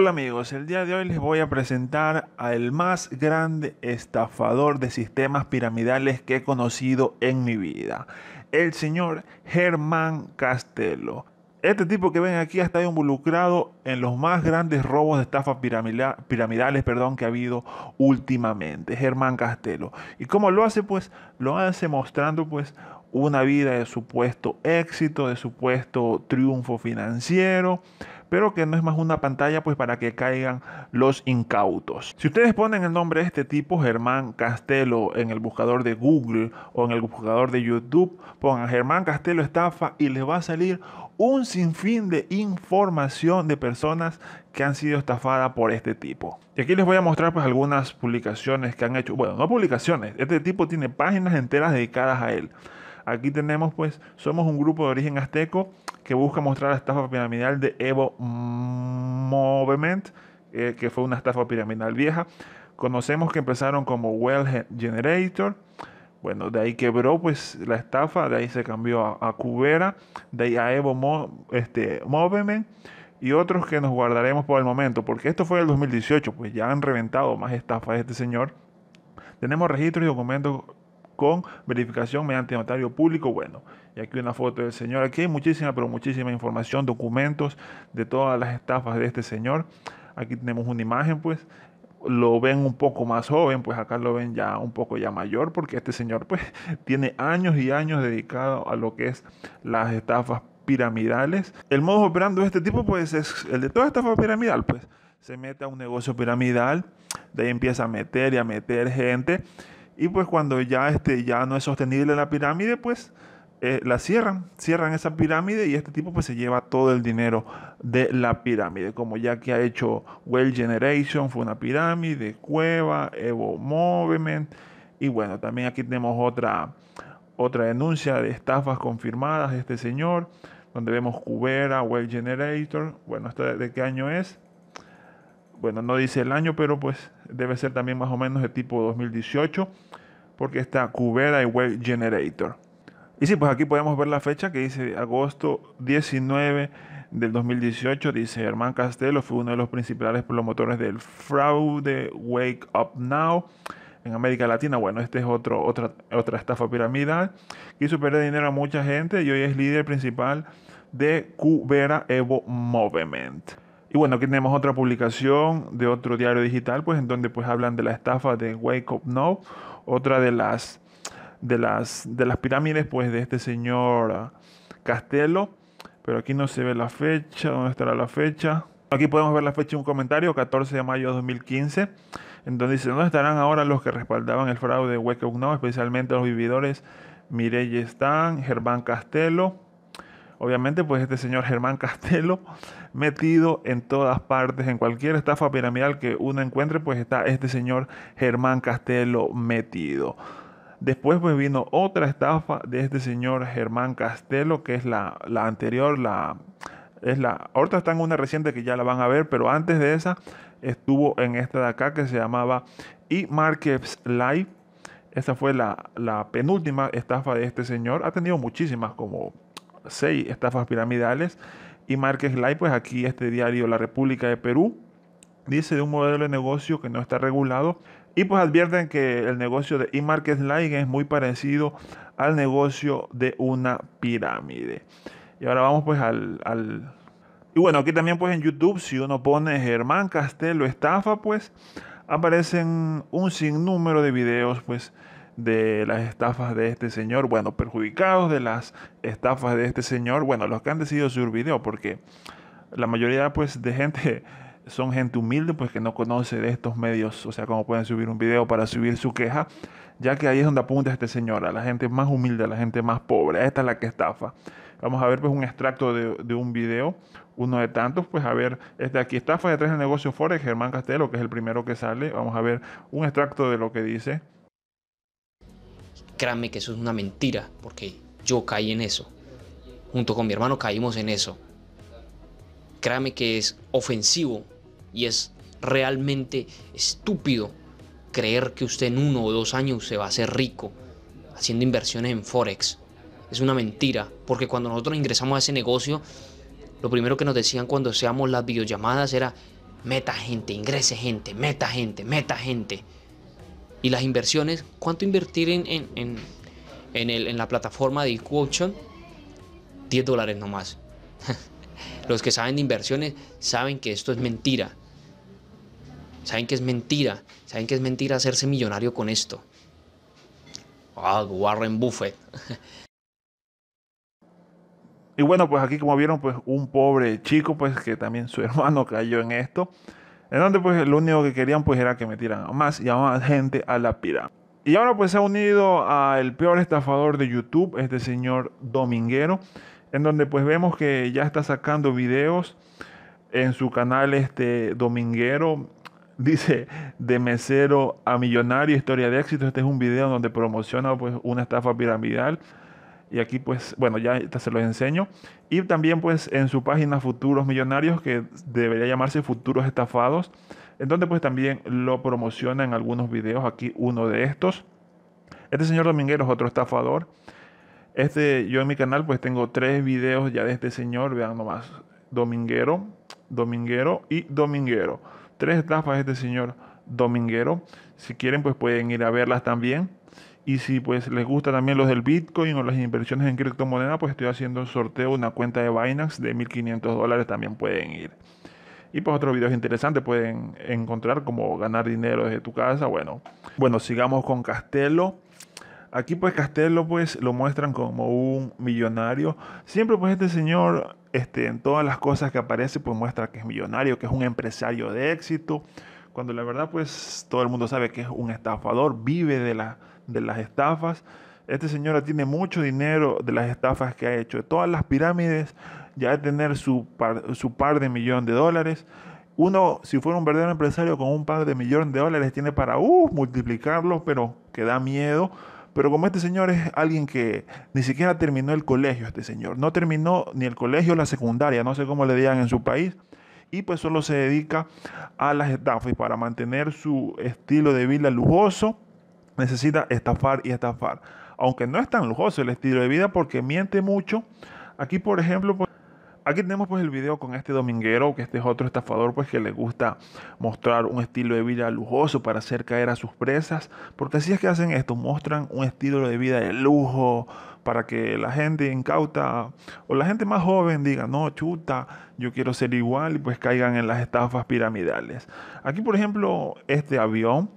Hola amigos, el día de hoy les voy a presentar al más grande estafador de sistemas piramidales que he conocido en mi vida, el señor Germán Castelo. Este tipo que ven aquí ha estado involucrado en los más grandes robos de estafas piramidales perdón, que ha habido últimamente, Germán Castelo. ¿Y cómo lo hace? Pues lo hace mostrando pues una vida de supuesto éxito, de supuesto triunfo financiero, pero que no es más una pantalla pues para que caigan los incautos. Si ustedes ponen el nombre de este tipo, Germán Castelo, en el buscador de Google o en el buscador de YouTube, pongan Germán Castelo estafa y les va a salir un sinfín de información de personas que han sido estafadas por este tipo. Y aquí les voy a mostrar pues algunas publicaciones que han hecho, bueno, no publicaciones, este tipo tiene páginas enteras dedicadas a él. Aquí tenemos pues, somos un grupo de origen azteco que busca mostrar la estafa piramidal de Evo Movement, eh, que fue una estafa piramidal vieja. Conocemos que empezaron como Well Generator. Bueno, de ahí quebró pues la estafa, de ahí se cambió a, Cubera, de ahí a Evo este, Movement y otros que nos guardaremos por el momento, porque esto fue el 2018, pues ya han reventado más estafas este señor. Tenemos registros y documentos con verificación mediante notario público. Bueno, y aquí una foto del señor. Aquí hay muchísima, pero muchísima información, documentos de todas las estafas de este señor. Aquí tenemos una imagen, pues lo ven un poco más joven, pues acá lo ven ya un poco ya mayor, porque este señor pues tiene años y años dedicado a lo que es las estafas piramidales. El modo operando de este tipo pues es el de toda estafa piramidal, pues se mete a un negocio piramidal, de ahí empieza a meter y a meter gente y pues cuando ya, este, ya no es sostenible la pirámide, pues eh, la cierran, cierran esa pirámide y este tipo pues se lleva todo el dinero de la pirámide, como ya que ha hecho Well Generation, fue una pirámide, Cueva, Evo Movement y bueno, también aquí tenemos otra, otra denuncia de estafas confirmadas de este señor, donde vemos Cubera, Well Generator, bueno, ¿este ¿de qué año es? Bueno, no dice el año, pero pues debe ser también más o menos de tipo 2018 porque está Cubera y Web Generator. Y sí, pues aquí podemos ver la fecha que dice agosto 19 del 2018. Dice Germán Castelo fue uno de los principales promotores del fraude Wake Up Now en América Latina. Bueno, este es otro, otra, otra estafa piramidal. hizo perder dinero a mucha gente y hoy es líder principal de Cubera Evo Movement. Y bueno, aquí tenemos otra publicación de otro diario digital, pues en donde pues hablan de la estafa de Wake Up Now, otra de las, de las, de las pirámides pues de este señor ah, Castelo, pero aquí no se ve la fecha, ¿dónde estará la fecha? Aquí podemos ver la fecha en un comentario, 14 de mayo de 2015, en donde dice, ¿dónde estarán ahora los que respaldaban el fraude de Wake Up Now, especialmente los vividores Mireille Stan, Germán Castelo? obviamente pues este señor Germán Castelo metido en todas partes, en cualquier estafa piramidal que uno encuentre pues está este señor Germán Castelo metido. Después pues vino otra estafa de este señor Germán Castelo que es la, anterior, la, es la, ahorita está en una reciente que ya la van a ver, pero antes de esa estuvo en esta de acá que se llamaba E-Markets Live. Esa fue la, la penúltima estafa de este señor. Ha tenido muchísimas como seis estafas piramidales. Y Márquez Light pues aquí este diario La República de Perú, dice de un modelo de negocio que no está regulado. Y pues advierten que el negocio de e-market es muy parecido al negocio de una pirámide. Y ahora vamos pues al, al... Y bueno, aquí también pues en YouTube, si uno pone Germán Castelo estafa, pues aparecen un sinnúmero de videos pues de las estafas de este señor, bueno, perjudicados de las estafas de este señor, bueno, los que han decidido subir video, porque la mayoría pues de gente son gente humilde, pues que no conoce de estos medios, o sea, cómo pueden subir un video para subir su queja, ya que ahí es donde apunta este señor, a la gente más humilde, a la gente más pobre, esta es la que estafa. Vamos a ver pues un extracto de, un video, uno de tantos, pues a ver, este aquí estafa de del negocio Forex, Germán Castelo, que es el primero que sale, vamos a ver un extracto de lo que dice créame que eso es una mentira, porque yo caí en eso. Junto con mi hermano caímos en eso. créame que es ofensivo y es realmente estúpido creer que usted en uno o dos años se va a hacer rico haciendo inversiones en Forex. Es una mentira, porque cuando nosotros ingresamos a ese negocio, lo primero que nos decían cuando hacíamos las videollamadas era, meta gente, ingrese gente, meta gente, meta gente. Y las inversiones, ¿cuánto invertir en, la plataforma de IQ 10 dólares nomás. Los que saben de inversiones saben que esto es mentira. Saben que es mentira. Saben que es mentira hacerse millonario con esto. Ah, Warren Buffett. Y bueno, pues aquí como vieron, pues un pobre chico, pues que también su hermano cayó en esto. En donde pues lo único que querían pues era que metieran más y a más gente a la pirámide. Y ahora pues se ha unido al peor estafador de YouTube, este señor Dominguero, en donde pues vemos que ya está sacando videos en su canal este Dominguero. Dice, de mesero a millonario, historia de éxito. Este es un video donde promociona pues una estafa piramidal. Y aquí pues, bueno, ya se los enseño. Y también pues en su página Futuros Millonarios, que debería llamarse Futuros Estafados, en donde pues también lo promociona en algunos videos. Aquí uno de estos. Este señor Dominguero es otro estafador. Este, yo en mi canal pues tengo tres videos ya de este señor, vean nomás. Dominguero, Dominguero y Dominguero. Tres estafas de este señor Dominguero. Si quieren pues pueden ir a verlas también. Y si pues les gusta también los del Bitcoin o las inversiones en criptomonedas, pues estoy haciendo un sorteo, una cuenta de Binance de 1.500 dólares también pueden ir. Y pues otros videos interesantes pueden encontrar como ganar dinero desde tu casa. Bueno, bueno, sigamos con Castelo. Aquí pues Castelo pues lo muestran como un millonario. Siempre pues este señor este, en todas las cosas que aparece pues muestra que es millonario, que es un empresario de éxito. Cuando la verdad pues todo el mundo sabe que es un estafador, vive de la de las estafas. Este señor tiene mucho dinero de las estafas que ha hecho, de todas las pirámides, ya de tener su par, de millones de dólares. Uno, si fuera un verdadero empresario con un par de millones de dólares, tiene para uh, multiplicarlos, pero que da miedo. Pero como este señor es alguien que ni siquiera terminó el colegio, este señor, no terminó ni el colegio, la secundaria, no sé cómo le digan en su país, y pues solo se dedica a las estafas para mantener su estilo de vida lujoso necesita estafar y estafar. Aunque no es tan lujoso el estilo de vida porque miente mucho. Aquí, por ejemplo, pues, aquí tenemos pues el video con este dominguero, que este es otro estafador pues que le gusta mostrar un estilo de vida lujoso para hacer caer a sus presas. Porque así es que hacen esto, muestran un estilo de vida de lujo para que la gente incauta o la gente más joven diga, no, chuta, yo quiero ser igual y pues caigan en las estafas piramidales. Aquí, por ejemplo, este avión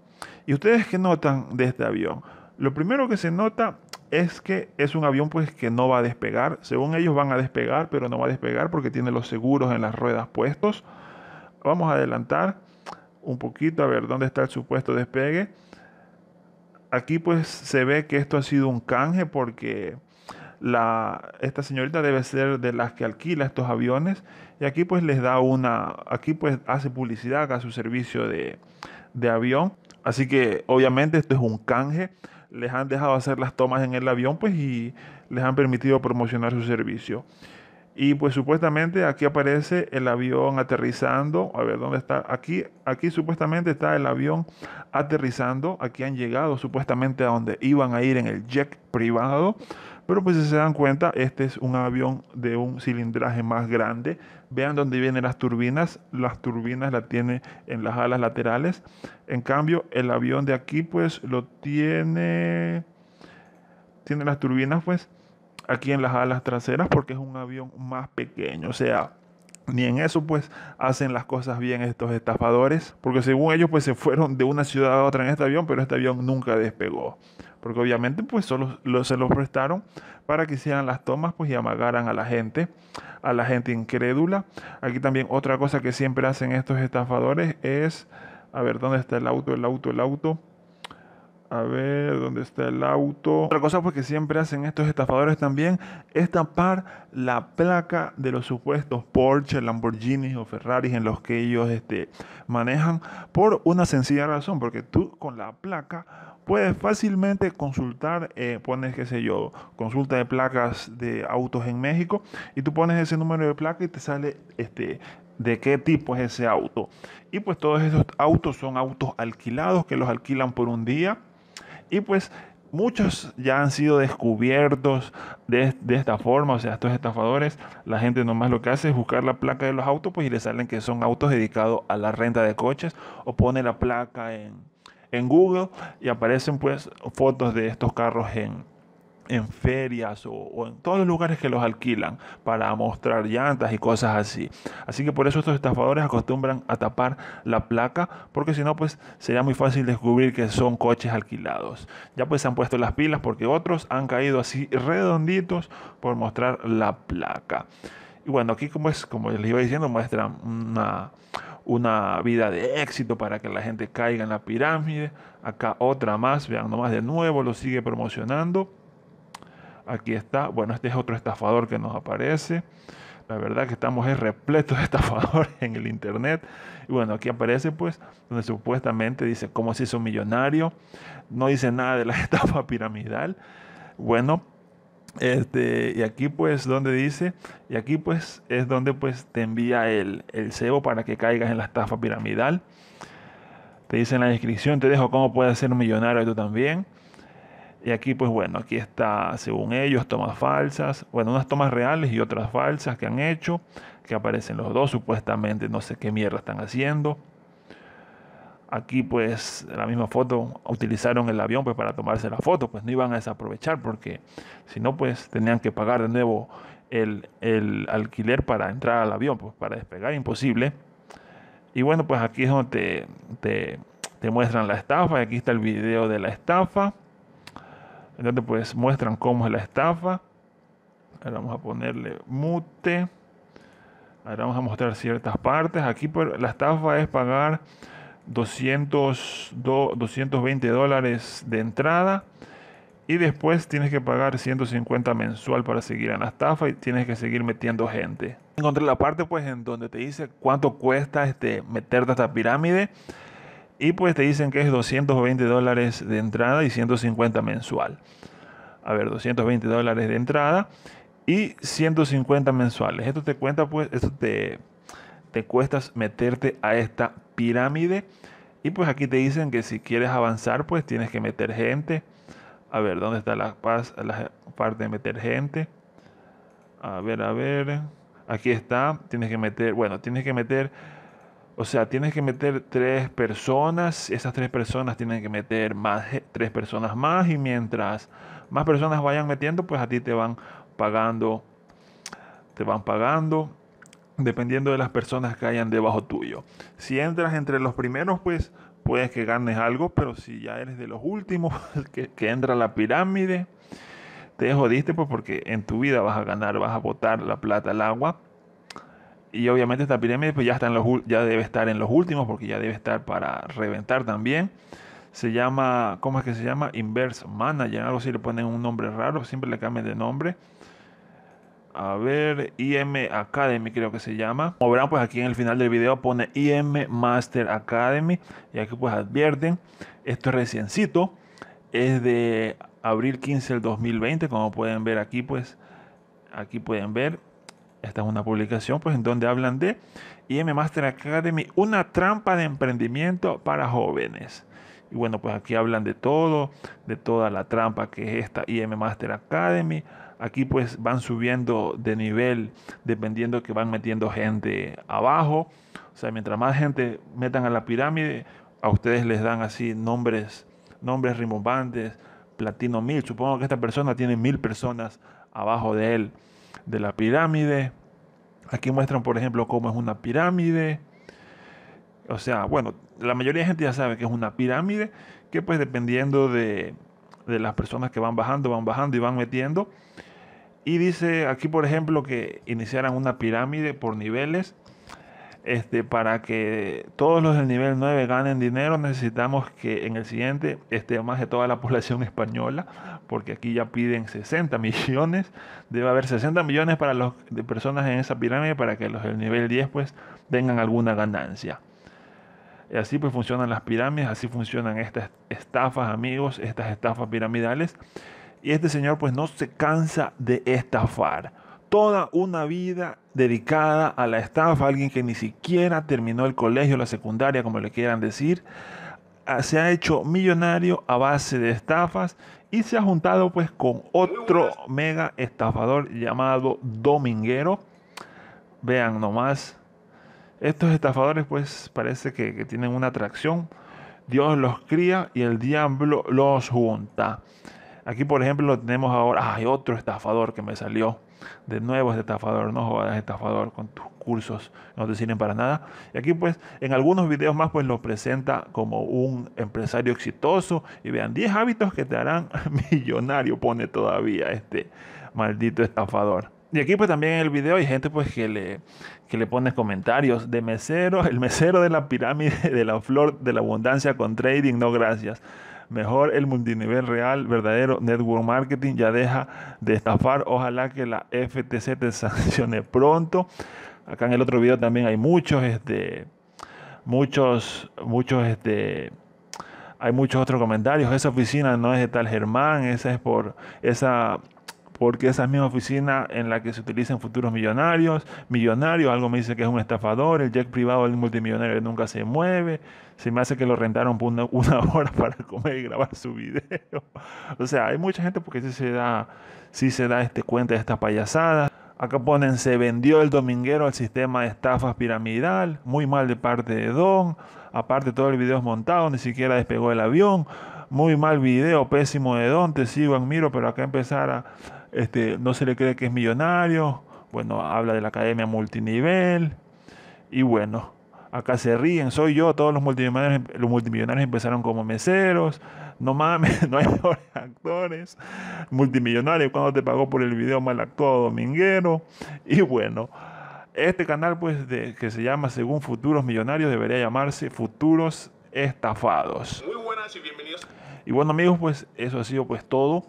¿Y ustedes qué notan de este avión? Lo primero que se nota es que es un avión pues que no va a despegar. Según ellos van a despegar, pero no va a despegar porque tiene los seguros en las ruedas puestos. Vamos a adelantar un poquito a ver dónde está el supuesto despegue. Aquí pues se ve que esto ha sido un canje porque esta señorita debe ser de las que alquila estos aviones y aquí pues les da una, aquí pues hace publicidad a su servicio de avión. Así que obviamente esto es un canje. Les han dejado hacer las tomas en el avión pues, y les han permitido promocionar su servicio. Y pues supuestamente aquí aparece el avión aterrizando. A ver, ¿dónde está? Aquí, aquí supuestamente está el avión aterrizando. Aquí han llegado supuestamente a donde iban a ir en el jet privado. Pero pues si se dan cuenta, este es un avión de un cilindraje más grande. Vean dónde vienen las turbinas. Las turbinas la tiene en las alas laterales. En cambio, el avión de aquí pues lo tiene... Tiene las turbinas pues aquí en las alas traseras porque es un avión más pequeño. O sea, ni en eso pues hacen las cosas bien estos estafadores, porque según ellos pues se fueron de una ciudad a otra en este avión, pero este avión nunca despegó, porque obviamente pues solo se los prestaron para que hicieran las tomas pues y amagaran a la gente, a la gente incrédula. Aquí también otra cosa que siempre hacen estos estafadores es, a ver, ¿dónde está el auto, el auto, el auto? A ver, ¿dónde está el auto? Otra cosa porque siempre hacen estos estafadores también es tapar la placa de los supuestos Porsche, Lamborghini o Ferraris en los que ellos este, manejan por una sencilla razón, porque tú con la placa puedes fácilmente consultar, eh, pones, qué sé yo, consulta de placas de autos en México y tú pones ese número de placa y te sale este de qué tipo es ese auto. Y pues todos esos autos son autos alquilados que los alquilan por un día y pues muchos ya han sido descubiertos de, esta forma, o sea, estos estafadores, la gente nomás lo que hace es buscar la placa de los autos, pues y le salen que son autos dedicados a la renta de coches, o pone la placa en, en Google y aparecen pues fotos de estos carros en, en ferias o, en todos los lugares que los alquilan para mostrar llantas y cosas así. Así que por eso estos estafadores acostumbran a tapar la placa porque si no pues sería muy fácil descubrir que son coches alquilados. Ya pues han puesto las pilas porque otros han caído así redonditos por mostrar la placa. Y bueno, aquí como es, como les iba diciendo, muestran una, una vida de éxito para que la gente caiga en la pirámide. Acá otra más, vean nomás de nuevo, lo sigue promocionando Aquí está. Bueno, este es otro estafador que nos aparece. La verdad que estamos repletos de estafadores en el internet. Y bueno, aquí aparece pues donde supuestamente dice cómo se hizo un millonario. No dice nada de la estafa piramidal. Bueno, este, y aquí pues donde dice, y aquí pues es donde pues te envía el, el cebo para que caigas en la estafa piramidal. Te dice en la descripción, te dejo cómo puedes ser un millonario tú también. Y aquí, pues bueno, aquí está, según ellos, tomas falsas, bueno, unas tomas reales y otras falsas que han hecho, que aparecen los dos, supuestamente, no sé qué mierda están haciendo. Aquí, pues, la misma foto, utilizaron el avión, pues, para tomarse la foto, pues, no iban a desaprovechar, porque si no, pues, tenían que pagar de nuevo el, alquiler para entrar al avión, pues, para despegar, imposible. Y bueno, pues, aquí es donde te, te, te muestran la estafa, y aquí está el video de la estafa entonces, pues muestran cómo es la estafa. Ahora vamos a ponerle mute. Ahora vamos a mostrar ciertas partes. Aquí pues, la estafa es pagar 200, 220 dólares de entrada y después tienes que pagar 150 mensual para seguir en la estafa y tienes que seguir metiendo gente. Encontré la parte pues en donde te dice cuánto cuesta este meterte a esta pirámide y pues te dicen que es 220 dólares de entrada y 150 mensual. A ver, 220 dólares de entrada y 150 mensuales. Esto te cuenta, pues, esto te, te meterte a esta pirámide. Y pues aquí te dicen que si quieres avanzar, pues tienes que meter gente. A ver, ¿dónde está la, la parte de meter gente? A ver, a ver. Aquí está. Tienes que meter, bueno, tienes que meter o sea, tienes que meter tres personas, esas tres personas tienen que meter más tres personas más y mientras más personas vayan metiendo, pues a ti te van pagando, te van pagando dependiendo de las personas que hayan debajo tuyo. Si entras entre los primeros, pues puedes que ganes algo, pero si ya eres de los últimos que, entra a la pirámide, te jodiste pues porque en tu vida vas a ganar, vas a botar la plata al agua y obviamente esta pirámide pues ya, está los, ya debe estar en los últimos porque ya debe estar para reventar también. Se llama, ¿cómo es que se llama? Inverse Manager, algo así le ponen un nombre raro, siempre le cambian de nombre. A ver, IM Academy creo que se llama. Como verán, pues aquí en el final del video pone IM Master Academy. Y aquí pues advierten, esto es reciencito. Es de abril 15 del 2020, como pueden ver aquí, pues aquí pueden ver esta es una publicación pues, en donde hablan de IM Master Academy, una trampa de emprendimiento para jóvenes. Y bueno, pues aquí hablan de todo, de toda la trampa que es esta IM Master Academy. Aquí pues van subiendo de nivel dependiendo que van metiendo gente abajo. O sea, mientras más gente metan a la pirámide, a ustedes les dan así nombres, nombres rimbombantes, platino mil. Supongo que esta persona tiene mil personas abajo de él de la pirámide. Aquí muestran, por ejemplo, cómo es una pirámide. O sea, bueno, la mayoría de gente ya sabe que es una pirámide, que pues dependiendo de, de las personas que van bajando, van bajando y van metiendo. Y dice aquí, por ejemplo, que iniciaran una pirámide por niveles este, para que todos los del nivel 9 ganen dinero, necesitamos que en el siguiente esté más de toda la población española, porque aquí ya piden 60 millones, debe haber 60 millones para los, personas en esa pirámide para que los del nivel 10 pues tengan alguna ganancia. Y así pues funcionan las pirámides, así funcionan estas estafas, amigos, estas estafas piramidales. Y este señor pues no se cansa de estafar toda una vida dedicada a la estafa, alguien que ni siquiera terminó el colegio, la secundaria, como le quieran decir, ah, se ha hecho millonario a base de estafas y se ha juntado pues con otro mega estafador llamado Dominguero. Vean nomás, estos estafadores pues parece que, tienen una atracción. Dios los cría y el diablo los junta. Aquí por ejemplo lo tenemos ahora, hay otro estafador que me salió de nuevo es estafador, no jodas estafador con tus cursos, no te sirven para nada. Y aquí pues en algunos videos más pues lo presenta como un empresario exitoso y vean 10 hábitos que te harán millonario, pone todavía este maldito estafador. Y aquí pues también en el video hay gente pues que le, que le pone comentarios de mesero, el mesero de la pirámide de la flor de la abundancia con trading, no gracias. Mejor el multinivel real, verdadero network marketing ya deja de estafar. Ojalá que la FTC te sancione pronto. Acá en el otro video también hay muchos, este, muchos, muchos, este, hay muchos otros comentarios. Esa oficina no es de tal Germán, esa es por, esa porque esa misma oficina en la que se utilizan futuros millonarios, millonarios, algo me dice que es un estafador, el jet privado del multimillonario nunca se mueve, se me hace que lo rentaron por una, hora para comer y grabar su video. o sea, hay mucha gente porque sí se da, sí se da este cuenta de esta payasada, Acá ponen, se vendió el dominguero al sistema de estafas piramidal, muy mal de parte de Don, aparte todo el video es montado, ni siquiera despegó el avión, muy mal video, pésimo de Don, te sigo, admiro, pero acá empezar a este, no se le cree que es millonario. Bueno, habla de la academia multinivel. Y bueno, acá se ríen, soy yo. Todos los multimillonarios, em, los multimillonarios empezaron como meseros. No mames, no hay mejores actores. multimillonarios cuando te pagó por el video mal actuado dominguero. Y bueno, este canal, pues, de, que se llama Según Futuros Millonarios, debería llamarse Futuros Estafados. Muy buenas y bienvenidos. Y bueno amigos, pues eso ha sido pues todo.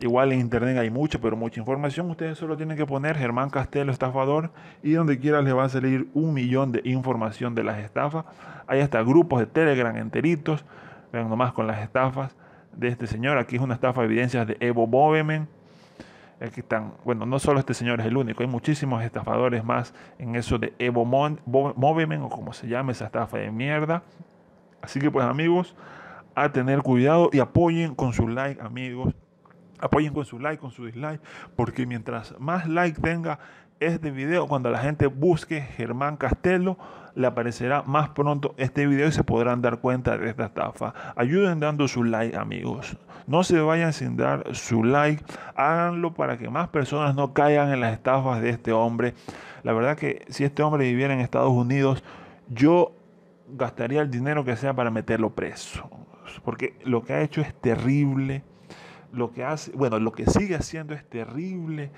Igual en internet hay mucha, pero mucha información. Ustedes solo tienen que poner Germán Castelo estafador y donde quiera les va a salir un millón de información de las estafas. Hay hasta grupos de Telegram enteritos. Vean nomás con las estafas de este señor. Aquí es una estafa de evidencias de Evo Bovemen. Aquí están, bueno, no solo este señor es el único, hay muchísimos estafadores más en eso de Evo o como se llama esa estafa de mierda. Así que pues amigos, a tener cuidado y apoyen con su like amigos Apoyen con su like, con su dislike, porque mientras más like tenga este video, cuando la gente busque Germán Castelo, le aparecerá más pronto este video y se podrán dar cuenta de esta estafa. Ayuden dando su like, amigos. No se vayan sin dar su like. Háganlo para que más personas no caigan en las estafas de este hombre. La verdad que si este hombre viviera en Estados Unidos, yo gastaría el dinero que sea para meterlo preso. Porque lo que ha hecho es terrible lo que hace, bueno, lo que sigue haciendo es terrible.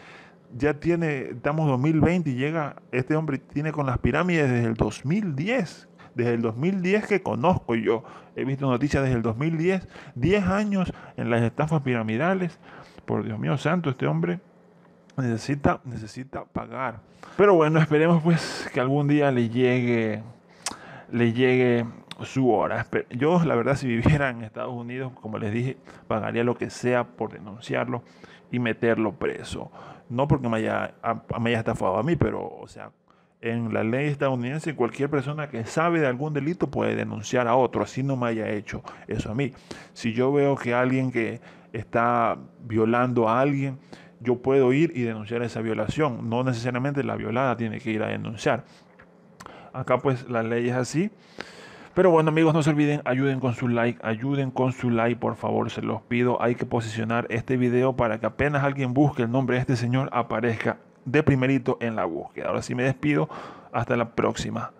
Ya tiene, estamos 2020 y llega, este hombre tiene con las pirámides desde el 2010. Desde el 2010 que conozco yo, he visto noticias desde el 2010, 10 años en las estafas piramidales. Por Dios mío santo, este hombre necesita, necesita pagar. Pero bueno, esperemos pues que algún día le llegue, le llegue su hora. Yo, la verdad, si viviera en Estados Unidos, como les dije, pagaría lo que sea por denunciarlo y meterlo preso. No porque me haya, me haya estafado a mí, pero, o sea, en la ley estadounidense cualquier persona que sabe de algún delito puede denunciar a otro, así no me haya hecho eso a mí. Si yo veo que alguien que está violando a alguien, yo puedo ir y denunciar esa violación, no necesariamente la violada tiene que ir a denunciar. Acá pues la ley es así pero bueno amigos, no se olviden, ayuden con su like, ayuden con su like, por favor, se los pido. Hay que posicionar este video para que apenas alguien busque el nombre de este señor, aparezca de primerito en la búsqueda. Ahora sí me despido, hasta la próxima.